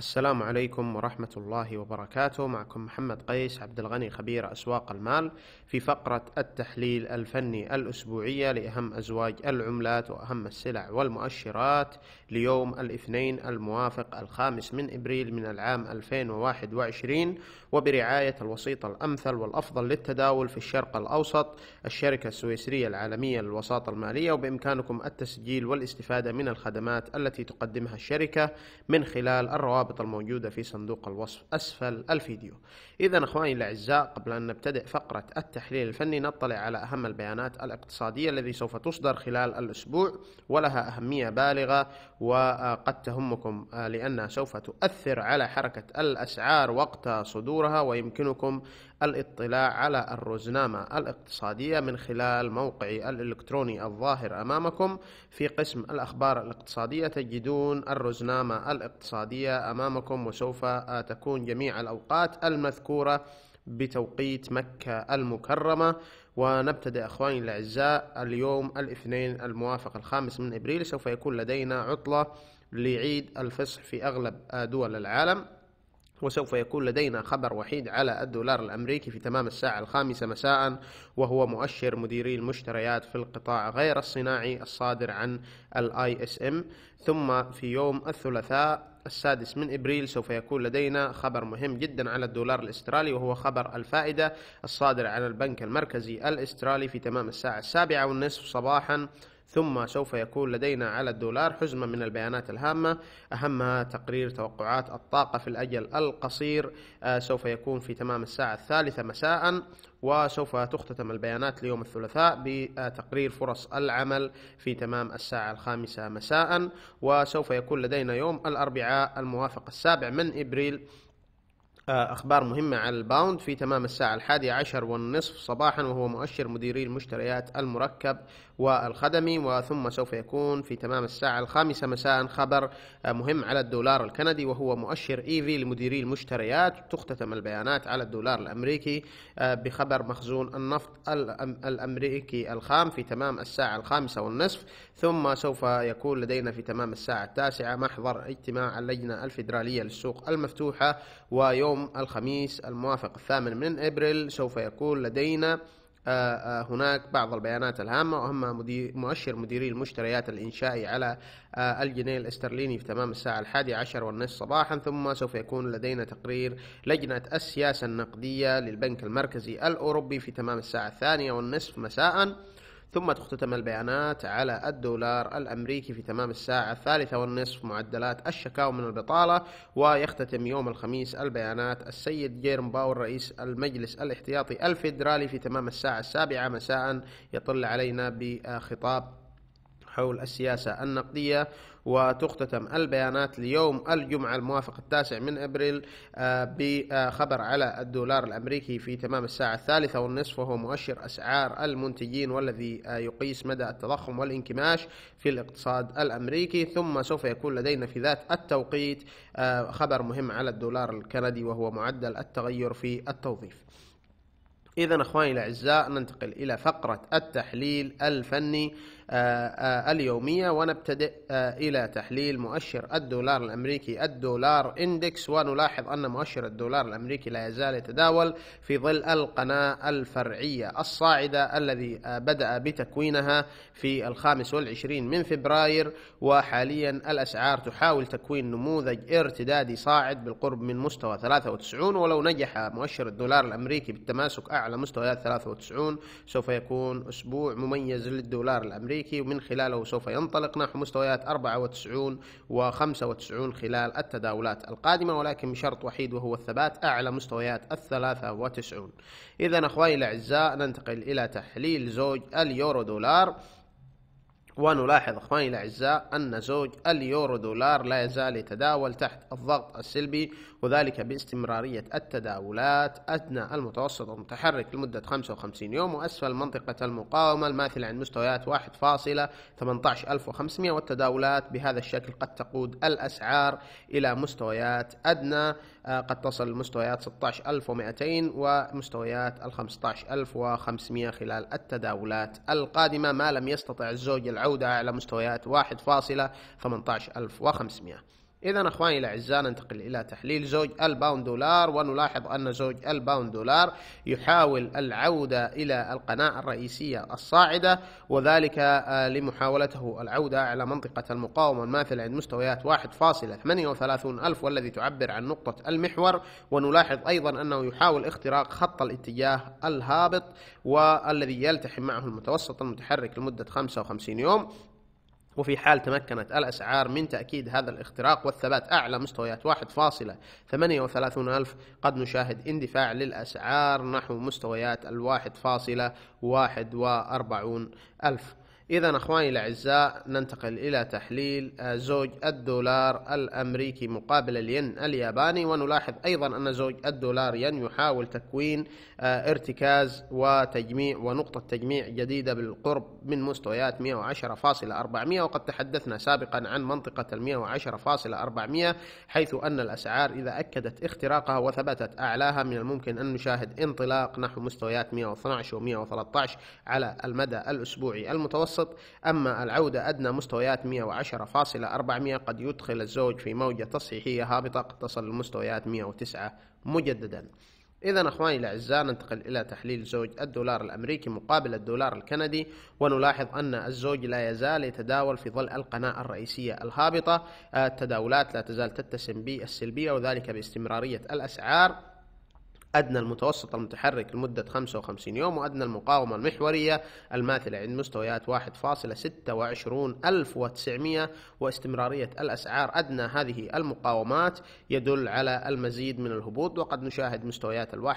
السلام عليكم ورحمة الله وبركاته معكم محمد قيس عبد الغني خبير أسواق المال في فقرة التحليل الفني الأسبوعية لأهم أزواج العملات وأهم السلع والمؤشرات ليوم الاثنين الموافق الخامس من إبريل من العام 2021 وبرعاية الوسيط الأمثل والأفضل للتداول في الشرق الأوسط الشركة السويسرية العالمية للوساطة المالية وبإمكانكم التسجيل والاستفادة من الخدمات التي تقدمها الشركة من خلال الروابط الروابط الموجودة في صندوق الوصف أسفل الفيديو إذا أخواني الأعزاء قبل أن نبتدئ فقرة التحليل الفني نطلع على أهم البيانات الاقتصادية الذي سوف تصدر خلال الأسبوع ولها أهمية بالغة وقد تهمكم آه، لأنها سوف تؤثر على حركة الأسعار وقت صدورها ويمكنكم الاطلاع على الرزنامة الاقتصادية من خلال موقعي الإلكتروني الظاهر أمامكم في قسم الأخبار الاقتصادية تجدون الرزنامة الاقتصادية أمامكم وسوف تكون جميع الأوقات المذكورة بتوقيت مكة المكرمة ونبتدأ أخواني الأعزاء اليوم الاثنين الموافق الخامس من إبريل سوف يكون لدينا عطلة لعيد الفصح في أغلب دول العالم وسوف يكون لدينا خبر وحيد على الدولار الأمريكي في تمام الساعة الخامسة مساء وهو مؤشر مديري المشتريات في القطاع غير الصناعي الصادر عن الاي اس ام ثم في يوم الثلاثاء السادس من ابريل سوف يكون لدينا خبر مهم جدا على الدولار الاسترالي وهو خبر الفائده الصادر عن البنك المركزي الاسترالي في تمام الساعه السابعه والنصف صباحا ثم سوف يكون لدينا على الدولار حزمة من البيانات الهامة أهمها تقرير توقعات الطاقة في الأجل القصير آه، سوف يكون في تمام الساعة الثالثة مساء وسوف تختتم البيانات ليوم الثلاثاء بتقرير فرص العمل في تمام الساعة الخامسة مساء وسوف يكون لدينا يوم الأربعاء الموافق السابع من إبريل آه، أخبار مهمة على الباوند في تمام الساعة الحادية عشر والنصف صباحا وهو مؤشر مديري المشتريات المركب والخدمي وثم سوف يكون في تمام الساعة الخامسة مساء خبر آه، مهم على الدولار الكندي وهو مؤشر إيفي لمديري المشتريات تختتم البيانات على الدولار الأمريكي آه، بخبر مخزون النفط الأمريكي الخام في تمام الساعة الخامسة والنصف ثم سوف يكون لدينا في تمام الساعة التاسعة محضر اجتماع اللجنة الفيدرالية للسوق المفتوحة ويوم الخميس الموافق الثامن من إبريل سوف يكون لدينا آه، آه، هناك بعض البيانات الهامة وأما مؤشر مديري المشتريات الإنشائي على آه، الجنيه الاسترليني في تمام الساعة الحادية عشر والنصف صباحا ثم سوف يكون لدينا تقرير لجنة السياسة النقدية للبنك المركزي الأوروبي في تمام الساعة الثانية والنصف مساء ثم تختتم البيانات على الدولار الأمريكي في تمام الساعة الثالثة والنصف معدلات الشكاوى من البطالة ويختتم يوم الخميس البيانات السيد جيرم باور رئيس المجلس الاحتياطي الفيدرالي في تمام الساعة السابعة مساء يطل علينا بخطاب حول السياسة النقدية وتختتم البيانات ليوم الجمعة الموافق التاسع من أبريل آه، بخبر على الدولار الأمريكي في تمام الساعة الثالثة والنصف وهو مؤشر أسعار المنتجين والذي آه، يقيس مدى التضخم والانكماش في الاقتصاد الأمريكي ثم سوف يكون لدينا في ذات التوقيت آه، خبر مهم على الدولار الكندي وهو معدل التغير في التوظيف إذا أخواني الأعزاء ننتقل إلى فقرة التحليل الفني آه، آه، اليومية ونبتدئ آه، إلى تحليل مؤشر الدولار الأمريكي الدولار إندكس ونلاحظ أن مؤشر الدولار الأمريكي لا يزال يتداول في ظل القناة الفرعية الصاعدة الذي بدأ بتكوينها في الخامس والعشرين من فبراير وحاليا الأسعار تحاول تكوين نموذج ارتدادي صاعد بالقرب من مستوى 93 ولو نجح مؤشر الدولار الأمريكي بالتماسك أعلى مستويات 93 سوف يكون أسبوع مميز للدولار الأمريكي الأمريكي ومن خلاله سوف ينطلق نحو مستويات 94 و 95 خلال التداولات القادمة ولكن بشرط وحيد وهو الثبات أعلى مستويات ال 93 إذا أخواني الأعزاء ننتقل إلى تحليل زوج اليورو دولار ونلاحظ أخواني الأعزاء أن زوج اليورو دولار لا يزال يتداول تحت الضغط السلبي وذلك باستمرارية التداولات أدنى المتوسط المتحرك لمدة 55 يوم وأسفل منطقة المقاومة الماثلة عند مستويات 1.18500 والتداولات بهذا الشكل قد تقود الأسعار إلى مستويات أدنى آه، قد تصل لمستويات 16200 ومستويات ال 15500 خلال التداولات القادمة ما لم يستطع الزوج العودة على مستويات 1.18500 إذا أخواني الأعزاء ننتقل إلى تحليل زوج الباوند دولار ونلاحظ أن زوج الباوند دولار يحاول العودة إلى القناة الرئيسية الصاعدة وذلك آه، لمحاولته العودة على منطقة المقاومة الماثلة عند مستويات 1.38 ألف والذي تعبر عن نقطة المحور ونلاحظ أيضا أنه يحاول اختراق خط الاتجاه الهابط والذي يلتحم معه المتوسط المتحرك لمدة 55 يوم وفي حال تمكنت الأسعار من تأكيد هذا الاختراق والثبات أعلى مستويات 1.38 ألف قد نشاهد اندفاع للأسعار نحو مستويات 1.41 ألف إذا أخواني الأعزاء ننتقل إلى تحليل آه، زوج الدولار الأمريكي مقابل الين الياباني ونلاحظ أيضا أن زوج الدولار ين يحاول تكوين آه، ارتكاز وتجميع ونقطة تجميع جديدة بالقرب من مستويات 110.400 وقد تحدثنا سابقا عن منطقة ال 110.400 حيث أن الأسعار إذا أكدت اختراقها وثبتت أعلاها من الممكن أن نشاهد انطلاق نحو مستويات 112 و113 على المدى الأسبوعي المتوسط المتوسط أما العودة أدنى مستويات 110.400 قد يدخل الزوج في موجة تصحيحية هابطة قد تصل لمستويات 109 مجددا إذا أخواني الأعزاء ننتقل إلى تحليل زوج الدولار الأمريكي مقابل الدولار الكندي ونلاحظ أن الزوج لا يزال يتداول في ظل القناة الرئيسية الهابطة التداولات لا تزال تتسم بالسلبية وذلك باستمرارية الأسعار أدنى المتوسط المتحرك لمدة 55 يوم وأدنى المقاومة المحورية الماثلة عند مستويات 1.26900 واستمرارية الأسعار أدنى هذه المقاومات يدل على المزيد من الهبوط وقد نشاهد مستويات ال 1.24500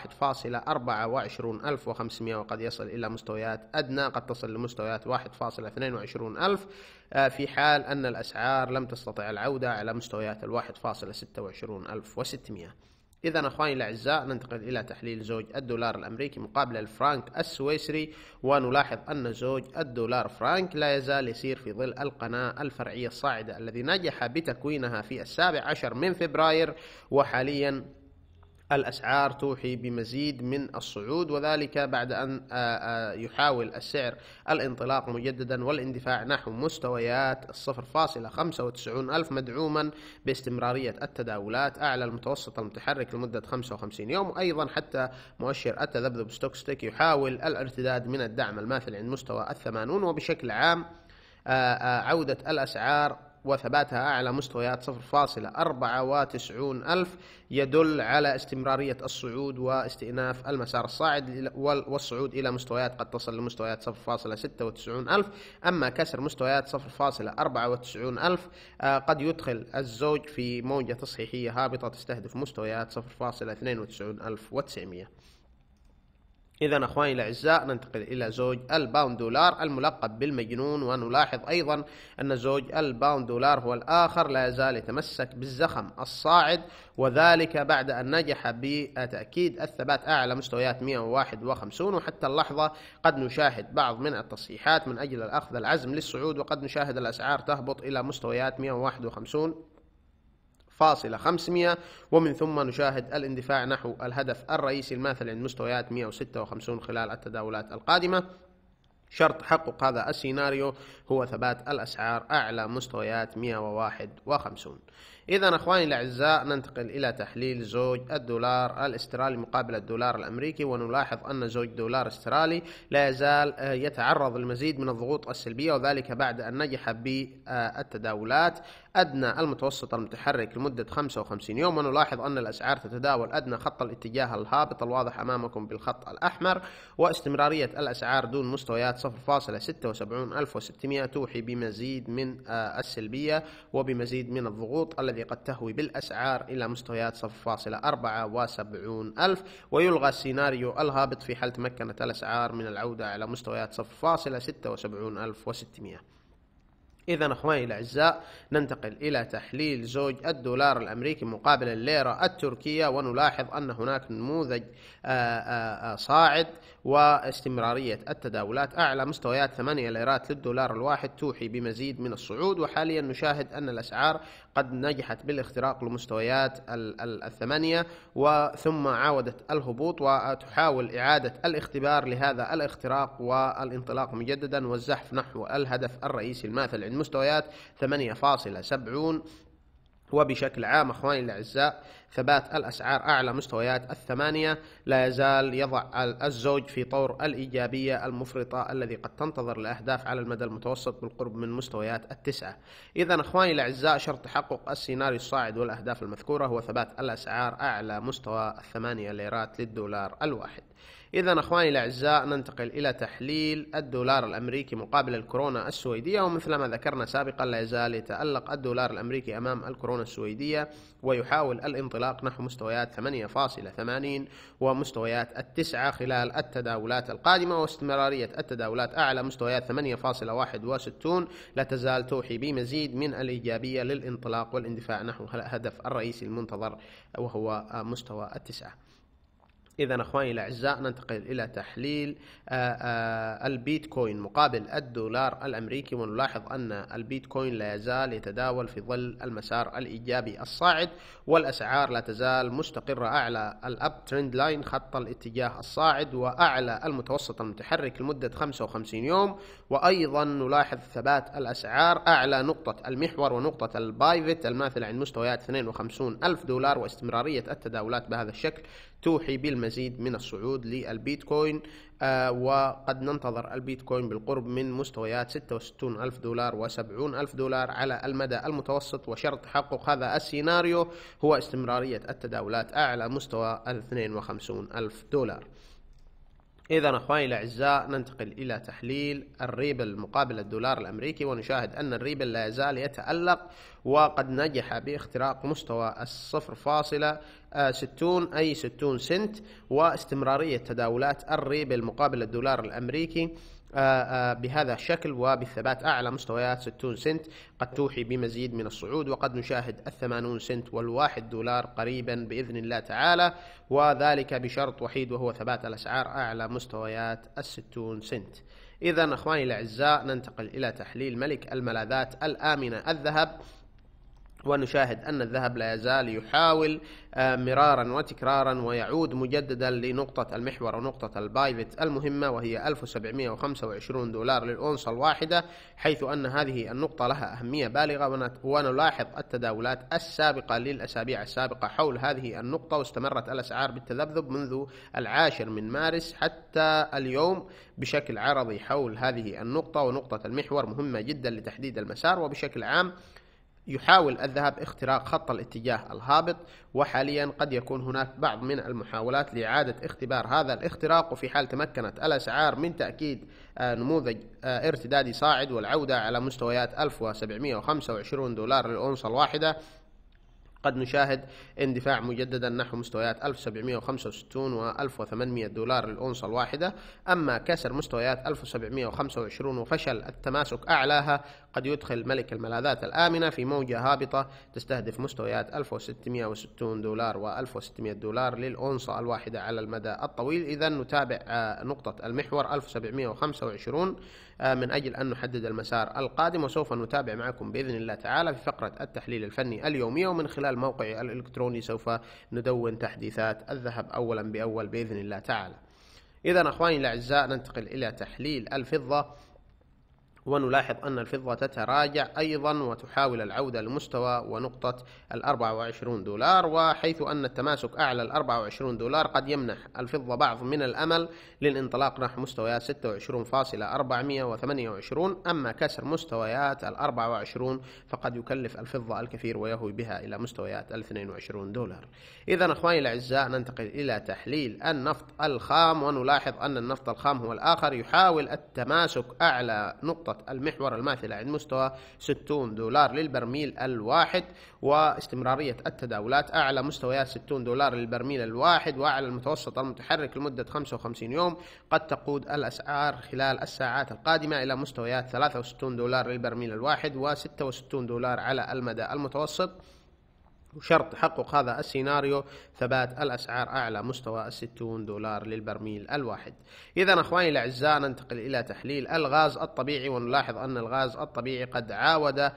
وقد يصل إلى مستويات أدنى قد تصل لمستويات 1.22000 آه، في حال أن الأسعار لم تستطع العودة على مستويات ال 1.26600 إذا أخواني الأعزاء ننتقل إلى تحليل زوج الدولار الأمريكي مقابل الفرنك السويسري ونلاحظ أن زوج الدولار فرانك لا يزال يسير في ظل القناة الفرعية الصاعدة الذي نجح بتكوينها في السابع عشر من فبراير وحاليا الأسعار توحي بمزيد من الصعود وذلك بعد أن يحاول السعر الانطلاق مجددا والاندفاع نحو مستويات 0.95 ألف مدعوما باستمرارية التداولات أعلى المتوسط المتحرك لمدة 55 يوم وأيضا حتى مؤشر التذبذب ستوكستيك يحاول الارتداد من الدعم الماثل عند مستوى الثمانون وبشكل عام عودة الأسعار وثباتها أعلى مستويات 0.94 ألف يدل على استمرارية الصعود واستئناف المسار الصاعد والصعود إلى مستويات قد تصل لمستويات 0.96 ألف أما كسر مستويات 0.94 ألف آه، قد يدخل الزوج في موجة تصحيحية هابطة تستهدف مستويات 0.92 ألف و900 إذا أخواني الأعزاء ننتقل إلى زوج الباوند دولار الملقب بالمجنون ونلاحظ أيضا أن زوج الباوند دولار هو الآخر لا يزال يتمسك بالزخم الصاعد وذلك بعد أن نجح بتأكيد الثبات أعلى مستويات 151 وحتى اللحظة قد نشاهد بعض من التصحيحات من أجل الأخذ العزم للصعود وقد نشاهد الأسعار تهبط إلى مستويات 151 فاصلة 500 ومن ثم نشاهد الاندفاع نحو الهدف الرئيسي الماثل عند مستويات 156 خلال التداولات القادمة شرط تحقق هذا السيناريو هو ثبات الأسعار أعلى مستويات 151 إذا أخواني الأعزاء ننتقل إلى تحليل زوج الدولار الاسترالي مقابل الدولار الأمريكي ونلاحظ أن زوج دولار استرالي لا يزال آه، يتعرض للمزيد من الضغوط السلبية وذلك بعد أن نجح بالتداولات أدنى المتوسط المتحرك لمدة 55 يوم ونلاحظ أن الأسعار تتداول أدنى خط الاتجاه الهابط الواضح أمامكم بالخط الأحمر واستمرارية الأسعار دون مستويات 0.76600 توحي بمزيد من آه، السلبية وبمزيد من الضغوط الذي قد تهوي بالأسعار إلى مستويات 0.74 ألف ويلغى السيناريو الهابط في حال تمكنت الأسعار من العودة على مستويات 0.76 ألف إذا أخواني الأعزاء ننتقل إلى تحليل زوج الدولار الأمريكي مقابل الليرة التركية ونلاحظ أن هناك نموذج آه، آه، آه، صاعد واستمرارية التداولات أعلى مستويات 8 ليرات للدولار الواحد توحي بمزيد من الصعود وحاليا نشاهد أن الأسعار قد نجحت بالاختراق لمستويات الثمانية وثم عاودت الهبوط وتحاول إعادة الاختبار لهذا الاختراق والانطلاق مجددا والزحف نحو الهدف الرئيسي الماثل عند مستويات 8.70 وبشكل عام اخواني الاعزاء ثبات الأسعار أعلى مستويات الثمانية لا يزال يضع الزوج في طور الإيجابية المفرطة الذي قد تنتظر الأهداف على المدى المتوسط بالقرب من مستويات التسعة إذا أخواني الأعزاء شرط تحقق السيناريو الصاعد والأهداف المذكورة هو ثبات الأسعار أعلى مستوى الثمانية ليرات للدولار الواحد إذا أخواني الأعزاء ننتقل إلى تحليل الدولار الأمريكي مقابل الكورونا السويدية ومثل ما ذكرنا سابقا لا يزال يتألق الدولار الأمريكي أمام الكورونا السويدية ويحاول الانطلاق الانطلاق نحو مستويات 8.80 ومستويات التسعة خلال التداولات القادمة واستمرارية التداولات أعلى مستويات 8.61 لا تزال توحي بمزيد من الإيجابية للانطلاق والاندفاع نحو الهدف الرئيسي المنتظر وهو مستوى التسعة إذا أخواني الأعزاء ننتقل إلى تحليل آه، آه، البيتكوين مقابل الدولار الأمريكي ونلاحظ أن البيتكوين لا يزال يتداول في ظل المسار الإيجابي الصاعد والأسعار لا تزال مستقرة أعلى الأب ترند لاين خط الاتجاه الصاعد وأعلى المتوسط المتحرك لمدة 55 يوم وأيضا نلاحظ ثبات الأسعار أعلى نقطة المحور ونقطة البايفت الماثلة عند مستويات 52 ألف دولار واستمرارية التداولات بهذا الشكل توحي بالمسار المزيد من الصعود للبيتكوين آه، وقد ننتظر البيتكوين بالقرب من مستويات 66 ألف دولار و70 ألف دولار على المدى المتوسط وشرط تحقق هذا السيناريو هو استمرارية التداولات أعلى مستوى 52 ألف دولار إذا أخواني الأعزاء ننتقل إلى تحليل الريبل مقابل الدولار الأمريكي ونشاهد أن الريبل لا يزال يتألق وقد نجح باختراق مستوى الصفر فاصلة ستون أي ستون سنت واستمرارية تداولات الريبل مقابل الدولار الأمريكي آه، آه، بهذا الشكل وبالثبات أعلى مستويات 60 سنت قد توحي بمزيد من الصعود وقد نشاهد الثمانون سنت والواحد دولار قريبا بإذن الله تعالى وذلك بشرط وحيد وهو ثبات الأسعار أعلى مستويات الستون سنت إذا أخواني الأعزاء ننتقل إلى تحليل ملك الملاذات الآمنة الذهب ونشاهد أن الذهب لا يزال يحاول آه، مرارا وتكرارا ويعود مجددا لنقطة المحور ونقطة البايفت المهمة وهي 1725 دولار للأونصة الواحدة حيث أن هذه النقطة لها أهمية بالغة ونلاحظ التداولات السابقة للأسابيع السابقة حول هذه النقطة واستمرت الأسعار بالتذبذب منذ العاشر من مارس حتى اليوم بشكل عرضي حول هذه النقطة ونقطة المحور مهمة جدا لتحديد المسار وبشكل عام يحاول الذهب اختراق خط الاتجاه الهابط وحاليا قد يكون هناك بعض من المحاولات لإعادة اختبار هذا الاختراق وفي حال تمكنت الأسعار من تأكيد آه، نموذج آه، ارتدادي صاعد والعودة على مستويات 1725 دولار للأونصة الواحدة قد نشاهد اندفاع مجددا نحو مستويات 1765 و 1800 دولار للأونصة الواحدة أما كسر مستويات 1725 وفشل التماسك أعلاها قد يدخل ملك الملاذات الآمنة في موجة هابطة تستهدف مستويات 1660 دولار و1600 دولار للأونصة الواحدة على المدى الطويل إذا نتابع آه، نقطة المحور 1725 آه، من أجل أن نحدد المسار القادم وسوف نتابع معكم بإذن الله تعالى في فقرة التحليل الفني اليومية ومن خلال موقعي الإلكتروني سوف ندون تحديثات الذهب أولا بأول بإذن الله تعالى إذا أخواني الأعزاء ننتقل إلى تحليل الفضة ونلاحظ أن الفضة تتراجع أيضا وتحاول العودة لمستوى ونقطة ال 24 دولار وحيث أن التماسك أعلى ال 24 دولار قد يمنح الفضة بعض من الأمل للانطلاق نحو مستويات 26.428 أما كسر مستويات ال 24 فقد يكلف الفضة الكثير ويهوي بها إلى مستويات ال 22 دولار إذا أخواني الأعزاء ننتقل إلى تحليل النفط الخام ونلاحظ أن النفط الخام هو الآخر يحاول التماسك أعلى نقطة خطة المحور الماثلة عند مستوى 60 دولار للبرميل الواحد واستمرارية التداولات أعلى مستويات 60 دولار للبرميل الواحد وأعلى المتوسط المتحرك لمدة 55 يوم قد تقود الأسعار خلال الساعات القادمة إلى مستويات 63 دولار للبرميل الواحد و66 دولار على المدى المتوسط وشرط تحقق هذا السيناريو ثبات الأسعار أعلى مستوى الستون دولار للبرميل الواحد إذا أخواني الأعزاء ننتقل إلى تحليل الغاز الطبيعي ونلاحظ أن الغاز الطبيعي قد عاود آه،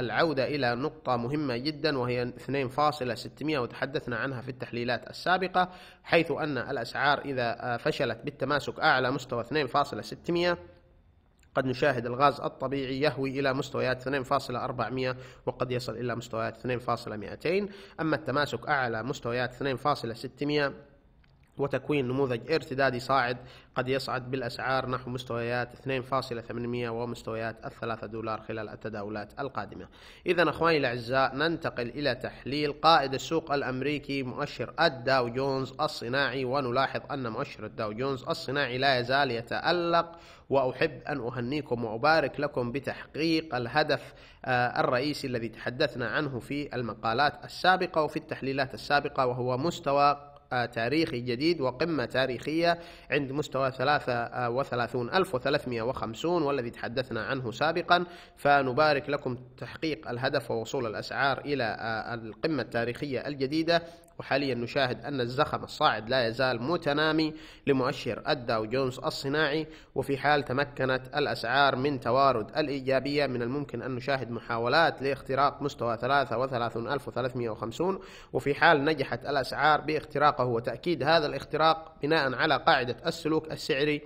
العودة إلى نقطة مهمة جدا وهي 2.600 وتحدثنا عنها في التحليلات السابقة حيث أن الأسعار إذا آه، فشلت بالتماسك أعلى مستوى 2.600 قد نشاهد الغاز الطبيعي يهوي إلى مستويات 2.400 وقد يصل إلى مستويات 2.200 أما التماسك أعلى مستويات 2.600 وتكوين نموذج ارتدادي صاعد قد يصعد بالأسعار نحو مستويات 2.800 ومستويات الثلاثة دولار خلال التداولات القادمة إذا أخواني الأعزاء ننتقل إلى تحليل قائد السوق الأمريكي مؤشر الداو جونز الصناعي ونلاحظ أن مؤشر الداو جونز الصناعي لا يزال يتألق وأحب أن أهنيكم وأبارك لكم بتحقيق الهدف آه، الرئيسي الذي تحدثنا عنه في المقالات السابقة وفي التحليلات السابقة وهو مستوى آه، تاريخي جديد وقمة تاريخية عند مستوى 33350 آه، والذي تحدثنا عنه سابقا فنبارك لكم تحقيق الهدف ووصول الأسعار إلى آه، القمة التاريخية الجديدة وحاليا نشاهد أن الزخم الصاعد لا يزال متنامي لمؤشر الداو جونز الصناعي وفي حال تمكنت الأسعار من توارد الإيجابية من الممكن أن نشاهد محاولات لاختراق مستوى 33350 وفي حال نجحت الأسعار باختراقه وتأكيد هذا الاختراق بناء على قاعدة السلوك السعري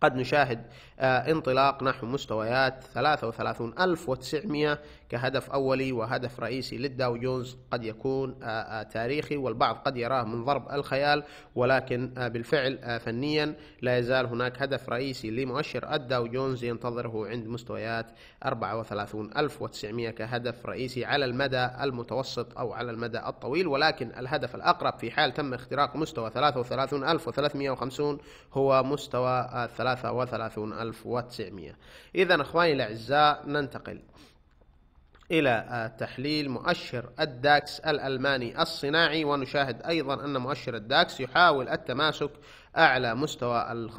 قد نشاهد آه، انطلاق نحو مستويات 33900 كهدف أولي وهدف رئيسي للداو جونز قد يكون آه، آه، تاريخي والبعض قد يراه من ضرب الخيال ولكن آه، بالفعل فنيا لا يزال هناك هدف رئيسي لمؤشر الداو جونز ينتظره عند مستويات 34900 كهدف رئيسي على المدى المتوسط أو على المدى الطويل ولكن الهدف الأقرب في حال تم اختراق مستوى 33350 هو مستوى 33900 إذا إخواني الأعزاء ننتقل إلى آه، تحليل مؤشر الداكس الألماني الصناعي ونشاهد أيضا أن مؤشر الداكس يحاول التماسك أعلى مستوى ال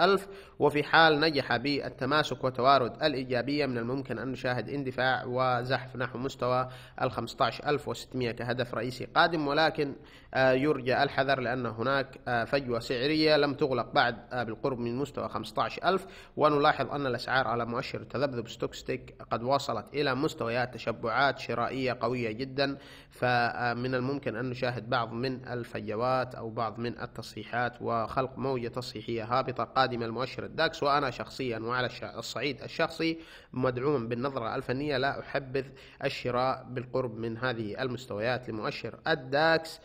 ألف وفي حال نجح بالتماسك وتوارد الإيجابية من الممكن أن نشاهد اندفاع وزحف نحو مستوى ال 15600 كهدف رئيسي قادم ولكن آه، يرجى الحذر لأن هناك آه، فجوة سعرية لم تغلق بعد آه، بالقرب من مستوى 15000 ونلاحظ أن الأسعار على مؤشر تذبذب ستوكستيك قد وصلت إلى مستويات تشبعات شرائية قوية جدا فمن الممكن أن نشاهد بعض من الفجوات أو بعض من التصحيحات وخلق موجة تصحيحية هابطة قادمة المؤشر الداكس وأنا شخصيا وعلى الصعيد الشخصي مدعوم بالنظرة الفنية لا أحبذ الشراء بالقرب من هذه المستويات لمؤشر الداكس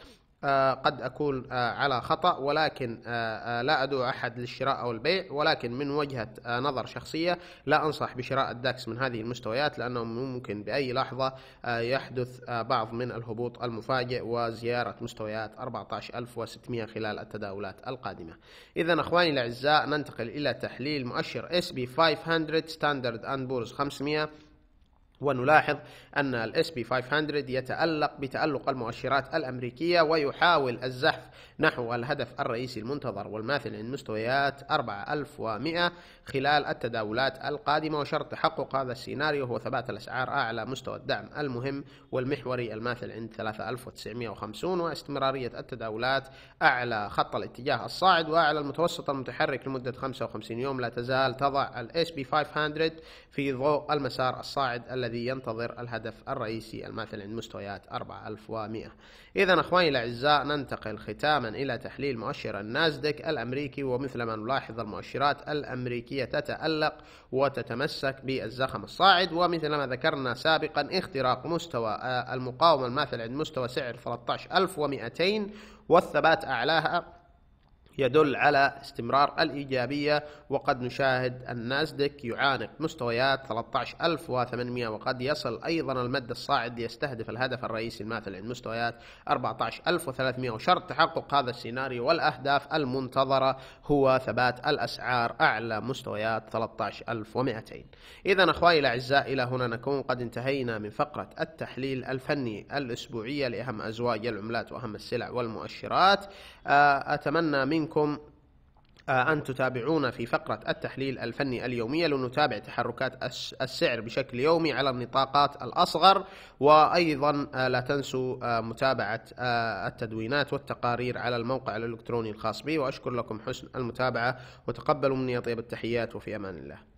آه، قد أكون آه، على خطأ ولكن آه، لا أدعو أحد للشراء أو البيع ولكن من وجهة نظر شخصية لا أنصح بشراء الداكس من هذه المستويات لأنه ممكن بأي لحظة يحدث بعض من الهبوط المفاجئ وزيارة مستويات 14600 خلال التداولات القادمة إذا أخواني الأعزاء ننتقل إلى تحليل مؤشر اس بي 500 ستاندرد أند 500 ونلاحظ أن الاس بي 500 يتألق بتألق المؤشرات الأمريكية ويحاول الزحف نحو الهدف الرئيسي المنتظر والماثل للمستويات 4100 خلال التداولات القادمة وشرط تحقق هذا السيناريو هو ثبات الأسعار أعلى مستوى الدعم المهم والمحوري الماثل عند 3950 واستمرارية التداولات أعلى خط الاتجاه الصاعد وأعلى المتوسط المتحرك لمدة 55 يوم لا تزال تضع الـ SP500 في ضوء المسار الصاعد الذي ينتظر الهدف الرئيسي الماثل عند مستويات 4100 إذا أخواني الأعزاء ننتقل ختاما إلى تحليل مؤشر النازدك الأمريكي ومثل ما نلاحظ المؤشرات الأمريكية تتألق وتتمسك بالزخم الصاعد ومثل ما ذكرنا سابقا اختراق مستوى آه، المقاومة الماثل عند مستوى سعر 13200 والثبات أعلاها يدل على استمرار الإيجابية وقد نشاهد الناسدك يعانق مستويات 13800 وقد يصل أيضا المد الصاعد ليستهدف الهدف الرئيسي الماثل عند مستويات 14300 وشرط تحقق هذا السيناريو والأهداف المنتظرة هو ثبات الأسعار أعلى مستويات 13200 إذا أخوائي الأعزاء إلى هنا نكون قد انتهينا من فقرة التحليل الفني الأسبوعية لأهم أزواج العملات وأهم السلع والمؤشرات آه، أتمنى منكم منكم آه، أن تتابعونا في فقرة التحليل الفني اليومية لنتابع تحركات السعر بشكل يومي على النطاقات الأصغر وأيضا آه، لا تنسوا آه، متابعة التدوينات والتقارير على الموقع الإلكتروني الخاص بي وأشكر لكم حسن المتابعة وتقبلوا مني طيب التحيات وفي أمان الله